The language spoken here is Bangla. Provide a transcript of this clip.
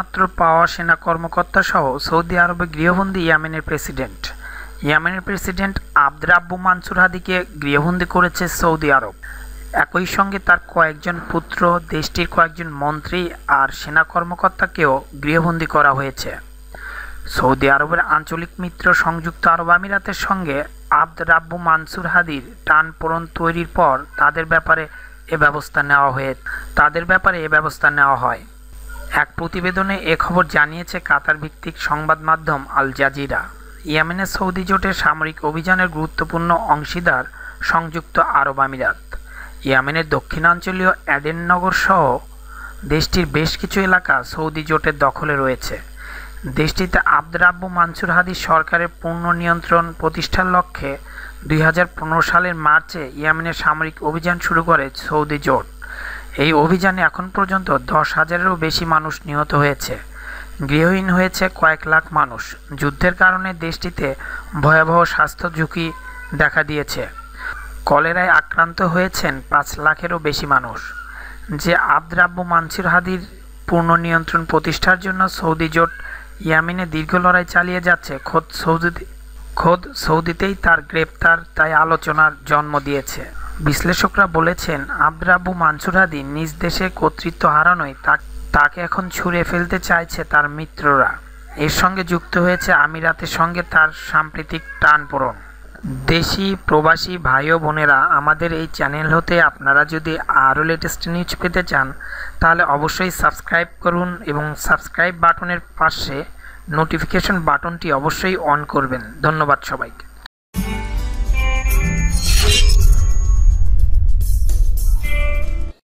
মাত্র পাওয়া সেনা কর্মকর্তা সহ সৌদি আরবে গৃহবন্দী ইয়ামেনের প্রেসিডেন্ট ইয়ামেনের প্রেসিডেন্ট আব্দরাব্বু মানসুর হাদিকে গৃহবন্দী করেছে সৌদি আরব একই সঙ্গে তার কয়েকজন পুত্র দেশটির কয়েকজন মন্ত্রী আর সেনা কর্মকর্তাকেও গৃহবন্দী করা হয়েছে সৌদি আরবের আঞ্চলিক মিত্র সংযুক্ত আরব আমিরাতের সঙ্গে আব্দ রাব্বু মানসুর হাদির টানপোড়ন তৈরির পর তাদের ব্যাপারে এ ব্যবস্থা নেওয়া হয়ে তাদের ব্যাপারে এ ব্যবস্থা নেওয়া হয় এক প্রতিবেদনে এ খবর জানিয়েছে কাতার ভিত্তিক সংবাদ মাধ্যম আল জাজিরা ইয়েমেনের সৌদি জোটের সামরিক অভিযানের গুরুত্বপূর্ণ অংশীদার সংযুক্ত আরব আমিরাত ইয়েমেনের দক্ষিণাঞ্চলীয় অ্যাডেন নগর সহ দেশটির বেশ কিছু এলাকা সৌদি জোটের দখলে রয়েছে দেশটিতে আবদ্রাব্য মানসুর হাদি সরকারের পূর্ণ নিয়ন্ত্রণ প্রতিষ্ঠার লক্ষ্যে দুই সালের মার্চে ইয়েমেনের সামরিক অভিযান শুরু করে সৌদি জোট এই অভিযানে এখন পর্যন্ত দশ হাজারেরও বেশি মানুষ নিহত হয়েছে গৃহহীন হয়েছে কয়েক লাখ মানুষ যুদ্ধের কারণে দেশটিতে ভয়াবহ স্বাস্থ্য ঝুঁকি দেখা দিয়েছে কলেরায় আক্রান্ত হয়েছেন পাঁচ লাখেরও বেশি মানুষ যে আবদ্রাব্য মানসির হাদির পূর্ণ নিয়ন্ত্রণ প্রতিষ্ঠার জন্য সৌদি জোট ইয়ামিনে দীর্ঘ লড়াই চালিয়ে যাচ্ছে খোদ সৌদি খোদ সৌদিতেই তার গ্রেপ্তার তাই আলোচনার জন্ম দিয়েছে বিশ্লেষকরা বলেছেন আবরাবু মানসুর হাদি নিজ দেশে কর্তৃত্ব হারানোয় তাকে এখন ছুঁড়ে ফেলতে চাইছে তার মিত্ররা এর সঙ্গে যুক্ত হয়েছে আমিরাতের সঙ্গে তার সাম্প্রতিক টানপোড়ন দেশি প্রবাসী ভাই ও বোনেরা আমাদের এই চ্যানেল হতে আপনারা যদি আরও লেটেস্ট নিউজ পেতে চান তাহলে অবশ্যই সাবস্ক্রাইব করুন এবং সাবস্ক্রাইব বাটনের পাশে নোটিফিকেশন বাটনটি অবশ্যই অন করবেন ধন্যবাদ সবাইকে